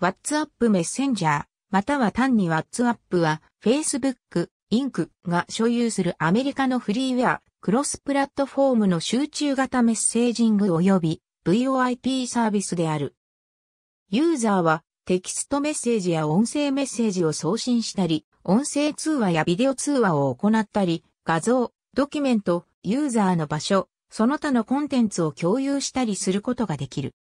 WhatsApp メッセンジャー、または単に WhatsApp は Facebook、Inc. が所有するアメリカのフリーウェア、クロスプラットフォームの集中型メッセージング及び VoIP サービスである。ユーザーはテキストメッセージや音声メッセージを送信したり、音声通話やビデオ通話を行ったり、画像、ドキュメント、ユーザーの場所、その他のコンテンツを共有したりすることができる。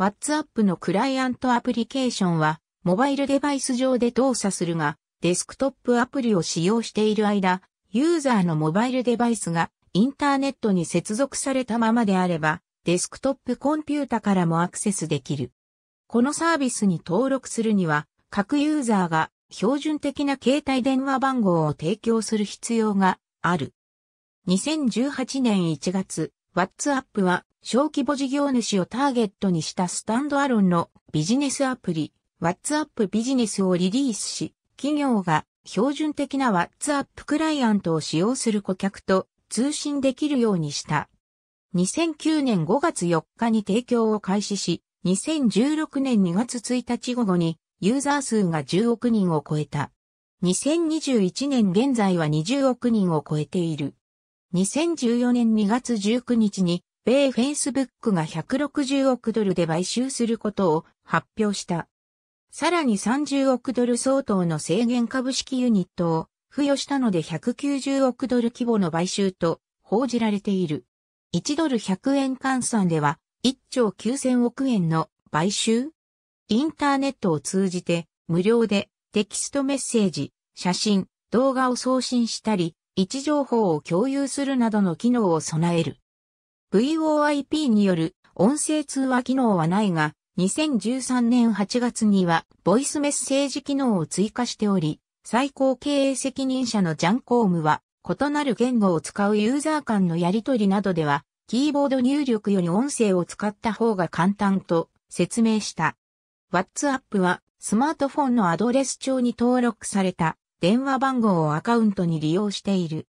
WhatsApp のクライアントアプリケーションは、モバイルデバイス上で動作するが、デスクトップアプリを使用している間、ユーザーのモバイルデバイスがインターネットに接続されたままであれば、デスクトップコンピュータからもアクセスできる。このサービスに登録するには、各ユーザーが標準的な携帯電話番号を提供する必要がある。2018年1月、WhatsApp は小規模事業主をターゲットにしたスタンドアロンのビジネスアプリ、WhatsApp ビジネスをリリースし、企業が標準的な WhatsApp クライアントを使用する顧客と通信できるようにした。2009年5月4日に提供を開始し、2016年2月1日午後にユーザー数が10億人を超えた。2021年現在は20億人を超えている。2014年2月19日に米フェイスブックが160億ドルで買収することを発表した。さらに30億ドル相当の制限株式ユニットを付与したので190億ドル規模の買収と報じられている。1ドル100円換算では1兆9000億円の買収インターネットを通じて無料でテキストメッセージ、写真、動画を送信したり、位置情報を共有するなどの機能を備える。VoIP による音声通話機能はないが、2013年8月には、ボイスメッセージ機能を追加しており、最高経営責任者のジャンコームは、異なる言語を使うユーザー間のやり取りなどでは、キーボード入力より音声を使った方が簡単と説明した。WhatsApp はスマートフォンのアドレス帳に登録された電話番号をアカウントに利用している。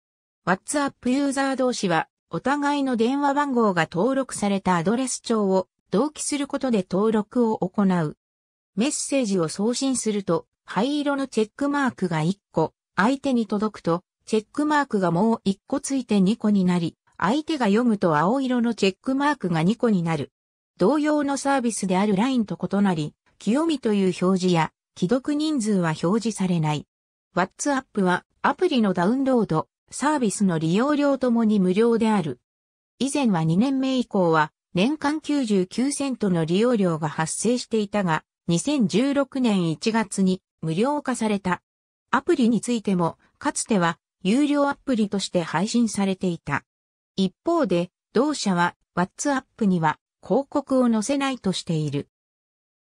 WhatsApp ユーザー同士はお互いの電話番号が登録されたアドレス帳を同期することで登録を行う。メッセージを送信すると、灰色のチェックマークが1個、相手に届くと、チェックマークがもう1個ついて2個になり、相手が読むと青色のチェックマークが2個になる。同様のサービスである LINE と異なり、清見という表示や、既読人数は表示されない。WhatsApp はアプリのダウンロード、サービスの利用料ともに無料である。以前は2年目以降は年間99セントの利用料が発生していたが、2016年1月に無料化された。アプリについても、かつては有料アプリとして配信されていた。一方で、同社は WhatsApp には広告を載せないとしている。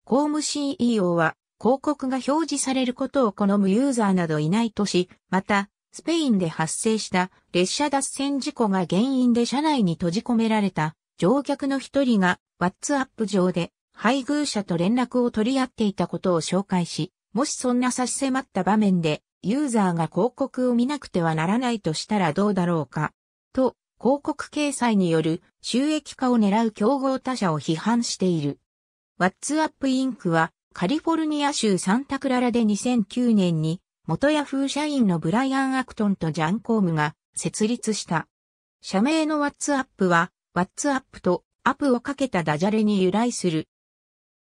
公務 CEO は広告が表示されることを好むユーザーなどいないとし、またスペインで発生した列車脱線事故が原因で車内に閉じ込められた乗客の一人がワッツアップ上で配偶者と連絡を取り合っていたことを紹介し、もしそんな差し迫った場面でユーザーが広告を見なくてはならないとしたらどうだろうか、と広告掲載による収益化を狙う競合他社を批判している。ワッツアップインクはカリフォルニア州サンタクララで2009年に元ヤフー社員のブライアン・アクトンとジャン・コームが設立した。社名の WhatsApp は、WhatsApp とアップをかけたダジャレに由来する。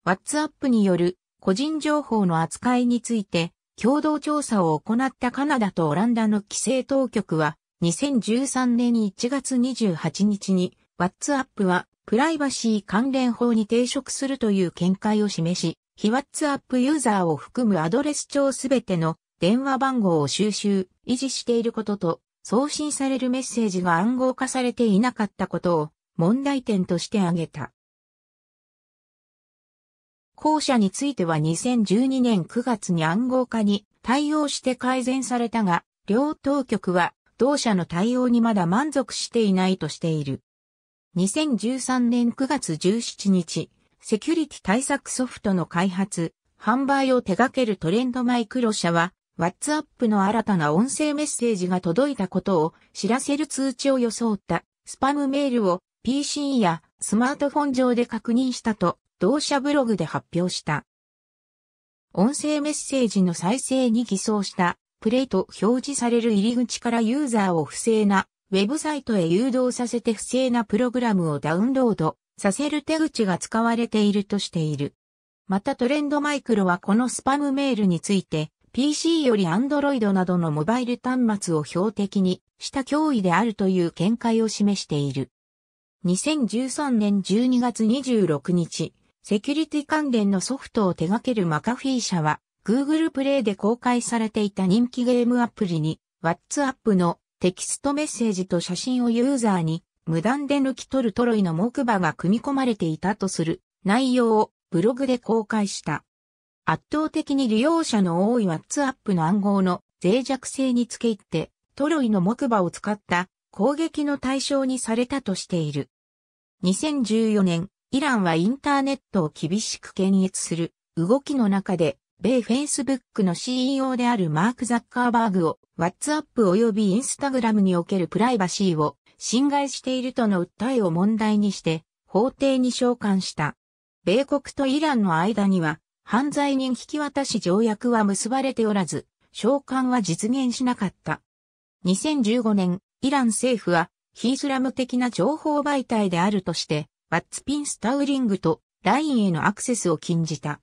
WhatsApp による個人情報の扱いについて共同調査を行ったカナダとオランダの規制当局は2013年1月28日に WhatsApp はプライバシー関連法に抵触するという見解を示し、非 WhatsApp ユーザーを含むアドレス帳すべての電話番号を収集、維持していることと、送信されるメッセージが暗号化されていなかったことを問題点として挙げた。後者については2012年9月に暗号化に対応して改善されたが、両当局は同社の対応にまだ満足していないとしている。2013年9月17日、セキュリティ対策ソフトの開発、販売を手掛けるトレンドマイクロ社は、WhatsApp の新たな音声メッセージが届いたことを知らせる通知を装ったスパムメールを PC やスマートフォン上で確認したと同社ブログで発表した。音声メッセージの再生に偽装したプレイと表示される入り口からユーザーを不正なウェブサイトへ誘導させて不正なプログラムをダウンロードさせる手口が使われているとしている。またトレンドマイクロはこのスパムメールについて PC より Android などのモバイル端末を標的にした脅威であるという見解を示している。2013年12月26日、セキュリティ関連のソフトを手掛けるマカフィー社は、Google プレイで公開されていた人気ゲームアプリに、WhatsApp のテキストメッセージと写真をユーザーに無断で抜き取るトロイの木馬が組み込まれていたとする内容をブログで公開した。圧倒的に利用者の多い WhatsApp の暗号の脆弱性につけ入って、トロイの木馬を使った攻撃の対象にされたとしている。2014年、イランはインターネットを厳しく検閲する動きの中で、米 Facebook の CEO であるマーク・ザッカーバーグを WhatsApp 及び Instagram におけるプライバシーを侵害しているとの訴えを問題にして法廷に召喚した。米国とイランの間には犯罪人引き渡し条約は結ばれておらず、召喚は実現しなかった。2015年、イラン政府は、ヒースラム的な情報媒体であるとして、ワッツピンスタウリングと LINE へのアクセスを禁じた。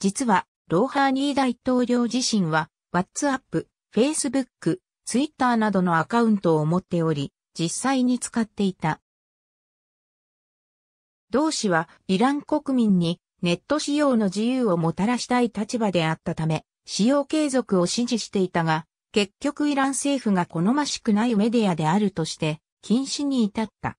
実は、ローハーニー大統領自身は、ワッツアップ、フェイスブック、ツイッターなどのアカウントを持っており、実際に使っていた。同氏は、イラン国民にネット使用の自由をもたらしたい立場であったため、使用継続を支持していたが、結局イラン政府が好ましくないメディアであるとして、禁止に至った。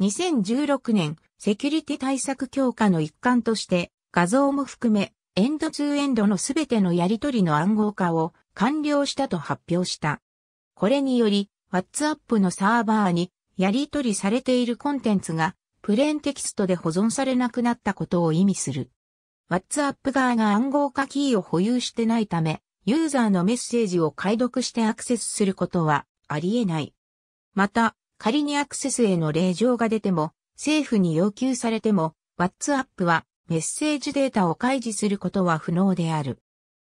2016年、セキュリティ対策強化の一環として、画像も含め、エンドツーエンドのすべてのやり取りの暗号化を完了したと発表した。これにより、WhatsApp のサーバーにやり取りされているコンテンツがプレーンテキストで保存されなくなったことを意味する。WhatsApp 側が暗号化キーを保有してないため、ユーザーのメッセージを解読してアクセスすることはあり得ない。また、仮にアクセスへの令状が出ても、政府に要求されても、WhatsApp はメッセージデータを開示することは不能である。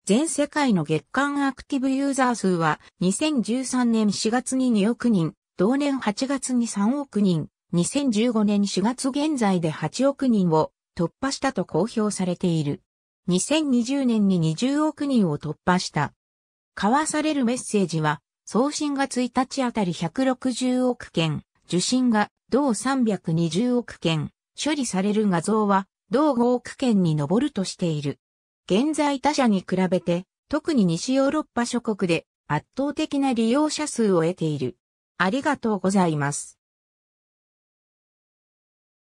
全世界の月間アクティブユーザー数は2013年4月に2億人、同年8月に3億人、2015年4月現在で8億人を突破したと公表されている。2020年に20億人を突破した。交わされるメッセージは、送信が1日あたり160億件、受信が同320億件、処理される画像は同5億件に上るとしている。現在他社に比べて、特に西ヨーロッパ諸国で圧倒的な利用者数を得ている。ありがとうございます。